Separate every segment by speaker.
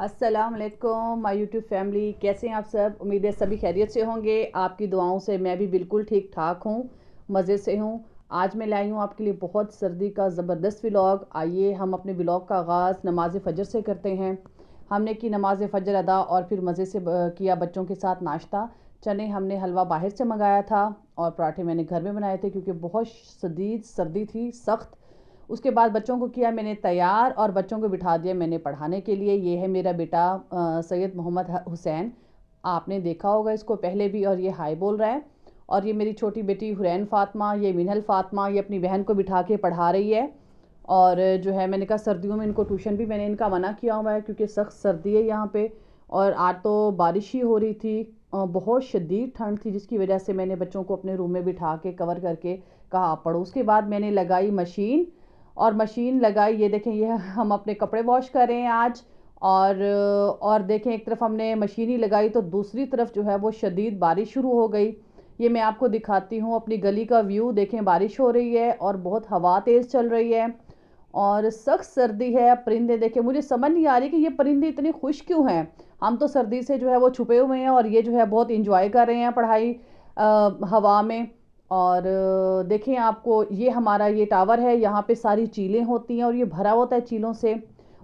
Speaker 1: वालेकुम my YouTube family कैसे हैं आप सब उम्मीद है सभी खैरियत से होंगे आपकी दुआओं से मैं भी बिल्कुल ठीक ठाक हूँ मज़े से हूँ आज मैं लाई हूँ आपके लिए बहुत सर्दी का ज़बरदस्त व्लॉग आइए हम अपने व्लॉग का आगाज़ नमाज फ़जर से करते हैं हमने की नमाज फ़जर अदा और फिर मज़े से किया बच्चों के साथ नाश्ता चने हमने हलवा बाहर से मंगाया था और पराठे मैंने घर में बनाए थे क्योंकि बहुत शदीद सर्दी थी सख्त उसके बाद बच्चों को किया मैंने तैयार और बच्चों को बिठा दिया मैंने पढ़ाने के लिए ये है मेरा बेटा सैयद मोहम्मद हुसैन आपने देखा होगा इसको पहले भी और ये हाई बोल रहा है और ये मेरी छोटी बेटी हुरैन फ़ातिमा ये मिनल फ़ातिमा ये अपनी बहन को बिठा के पढ़ा रही है और जो है मैंने कहा सर्दियों में इनको ट्यूशन भी मैंने इनका मना किया हुआ है क्योंकि सख्त सर्दी है यहाँ पे और आज तो बारिश ही हो रही थी बहुत शदीद ठंड थी जिसकी वजह से मैंने बच्चों को अपने रूम में बिठा के कवर करके कहा पढ़ो उसके बाद मैंने लगाई मशीन और मशीन लगाई ये देखें ये हम अपने कपड़े वॉश कर रहे हैं आज और और देखें एक तरफ हमने मशीन ही लगाई तो दूसरी तरफ जो है वो शदीद बारिश शुरू हो गई ये मैं आपको दिखाती हूँ अपनी गली का व्यू देखें बारिश हो रही है और बहुत हवा तेज़ चल रही है और सख्त सर्दी है परिंदे देखें मुझे समझ नहीं आ रही कि ये परिंदे इतने खुश क्यों हैं हम तो सर्दी से जो है वो छुपे हुए हैं और ये जो है बहुत इंजॉय कर रहे हैं पढ़ाई आ, हवा में और देखें आपको ये हमारा ये टावर है यहाँ पे सारी चीलें होती हैं और ये भरा होता है चीलों से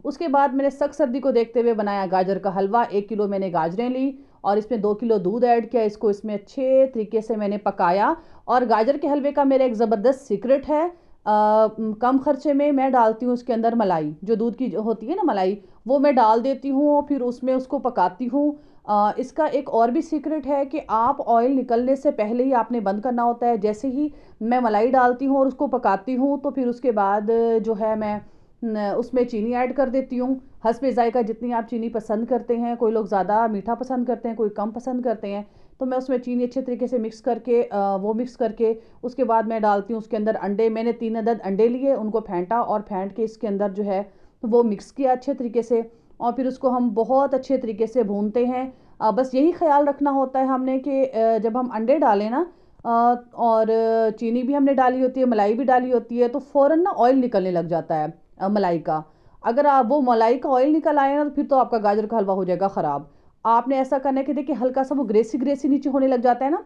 Speaker 1: उसके बाद मैंने सक सर्दी को देखते हुए बनाया गाजर का हलवा एक किलो मैंने गाजरें ली और इसमें दो किलो दूध ऐड किया इसको इसमें अच्छे तरीके से मैंने पकाया और गाजर के हलवे का मेरा एक ज़बरदस्त सीक्रेट है आ, कम खर्चे में मैं डालती हूँ उसके अंदर मलाई जो दूध की होती है ना मलाई वो मैं डाल देती हूँ और फिर उसमें उसको पकाती हूँ इसका एक और भी सीक्रेट है कि आप ऑयल निकलने से पहले ही आपने बंद करना होता है जैसे ही मैं मलाई डालती हूँ और उसको पकाती हूँ तो फिर उसके बाद जो है मैं उसमें चीनी ऐड कर देती हूँ हंसपे जायका जितनी आप चीनी पसंद करते हैं कोई लोग ज़्यादा मीठा पसंद करते हैं कोई कम पसंद करते हैं तो मैं उसमें चीनी अच्छे तरीके से मिक्स करके वो मिक्स करके उसके बाद मैं डालती हूँ उसके अंदर अंडे मैंने तीन अदद अंडे लिए उनको फेंटा और फेंट के इसके अंदर जो है तो वो मिक्स किया अच्छे तरीके से और फिर उसको हम बहुत अच्छे तरीके से भूनते हैं बस यही ख्याल रखना होता है हमने कि जब हम अंडे डालें ना और चीनी भी हमने डाली होती है मलाई भी डाली होती है तो फ़ौर ना ऑयल निकलने लग जाता है मलाई का अगर आप वो मलाई का ऑयल निकल आए ना तो फिर तो आपका गाजर का हलवा हो जाएगा ख़राब आपने ऐसा करना है कि देखिए हल्का सा वो ग्रेसी ग्रेसी नीचे होने लग जाता है ना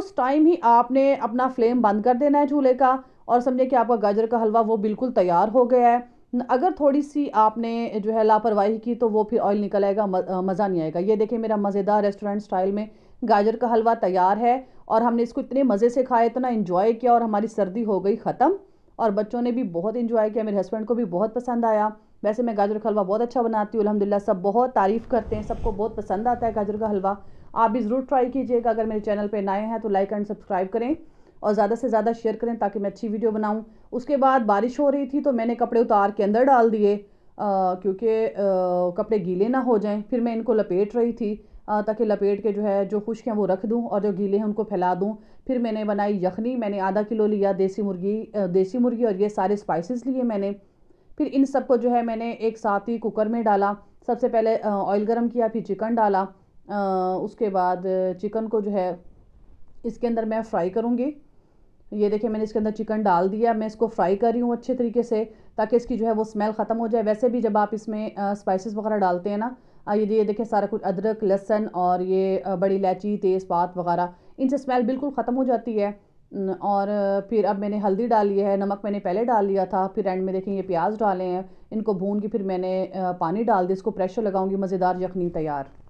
Speaker 1: उस टाइम ही आपने अपना फ्लेम बंद कर देना है चूल्हे का और समझे कि आपका गाजर का हलवा वो बिल्कुल तैयार हो गया है अगर थोड़ी सी आपने जो है लापरवाही की तो वो फिर ऑयल निकल आएगा मज़ा नहीं आएगा ये देखिए मेरा मज़ेदार रेस्टोरेंट स्टाइल में गाजर का हलवा तैयार है और हमने इसको इतने मज़े से खाया इतना इन्जॉय किया और हमारी सर्दी हो गई ख़त्म और बच्चों ने भी बहुत इन्जॉय किया मेरे हस्बैंड को भी बहुत पसंद आया वैसे मैं गाजर का हलवा बहुत अच्छा बनाती हूँ अलहमदिल्ला सब बहुत तारीफ़ करते हैं सबको बहुत पसंद आता है गाजर का हलवा आप भी ज़रूर ट्राई कीजिएगा अगर मेरे चैनल पर नए हैं तो लाइक एंड सब्सक्राइब करें और ज़्यादा से ज़्यादा शेयर करें ताकि मैं अच्छी वीडियो बनाऊँ उसके बाद बारिश हो रही थी तो मैंने कपड़े उतार के अंदर डाल दिए क्योंकि कपड़े गीले ना हो जाएँ फिर मैं इनको लपेट रही थी ताकि लपेट के जो है जो खुश्क हैं वो रख दूं और जो गीले हैं उनको फैला दूं फिर मैंने बनाई यखनी मैंने आधा किलो लिया देसी मुर्गी देसी मुर्गी और ये सारे स्पाइसेस लिए मैंने फिर इन सब को जो है मैंने एक साथ ही कुकर में डाला सबसे पहले ऑयल गरम किया फिर चिकन डाला उसके बाद चिकन को जो है इसके अंदर मैं फ्राई करूँगी ये देखिए मैंने इसके अंदर चिकन डाल दिया मैं इसको फ्राई कर रही हूँ अच्छे तरीके से ताकि इसकी जो है वो स्मेल ख़त्म हो जाए वैसे भी जब आप इसमें स्पाइसेस वगैरह डालते हैं ना ये ये देखिए सारा कुछ अदरक लहसन और ये बड़ी इलायची तेज़पात वगैरह इनसे स्मेल बिल्कुल ख़त्म हो जाती है और फिर अब मैंने हल्दी डाली है नमक मैंने पहले डाल लिया था फिर एंड में देखें ये प्याज डाले हैं इनको भून के फिर मैंने पानी डाल दिया इसको प्रेशर लगाऊंगी मज़ेदार यखनी तैयार